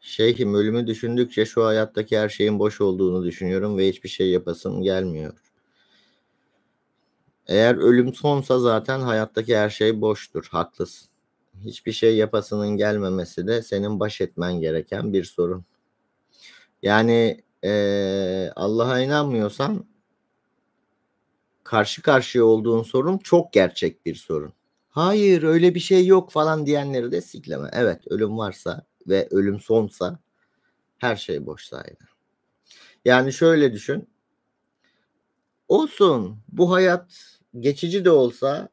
Şeyhim ölümü düşündükçe şu hayattaki her şeyin boş olduğunu düşünüyorum ve hiçbir şey yapasım gelmiyor. Eğer ölüm sonsa zaten hayattaki her şey boştur. Haklısın. Hiçbir şey yapasının gelmemesi de senin baş etmen gereken bir sorun. Yani ee, Allah'a inanmıyorsan karşı karşıya olduğun sorun çok gerçek bir sorun. Hayır öyle bir şey yok falan diyenleri de sikleme. Evet ölüm varsa ve ölüm sonsa her şey boş sayede. Yani şöyle düşün. Olsun bu hayat geçici de olsa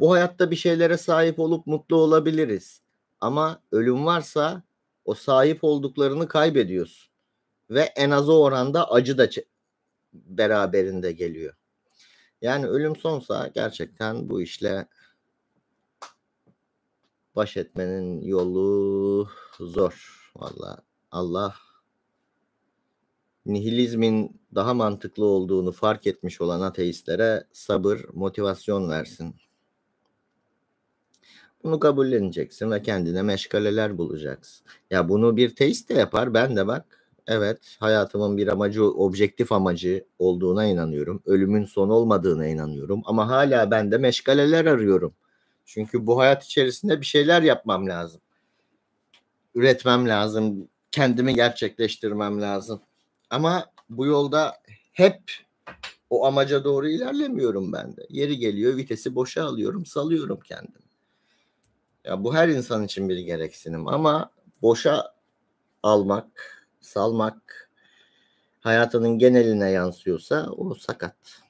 bu hayatta bir şeylere sahip olup mutlu olabiliriz. Ama ölüm varsa o sahip olduklarını kaybediyorsun. Ve en az o oranda acı da beraberinde geliyor. Yani ölüm sonsa gerçekten bu işle baş etmenin yolu zor. Valla Allah nihilizmin daha mantıklı olduğunu fark etmiş olan ateistlere sabır, motivasyon versin. Bunu kabulleneceksin ve kendine meşgaleler bulacaksın. Ya bunu bir teist de yapar. Ben de bak evet hayatımın bir amacı, objektif amacı olduğuna inanıyorum. Ölümün son olmadığına inanıyorum. Ama hala ben de meşgaleler arıyorum. Çünkü bu hayat içerisinde bir şeyler yapmam lazım. Üretmem lazım. Kendimi gerçekleştirmem lazım. Ama bu yolda hep o amaca doğru ilerlemiyorum ben de. Yeri geliyor vitesi boşa alıyorum, salıyorum kendimi. Ya bu her insan için bir gereksinim ama boşa almak, salmak hayatının geneline yansıyorsa o sakat.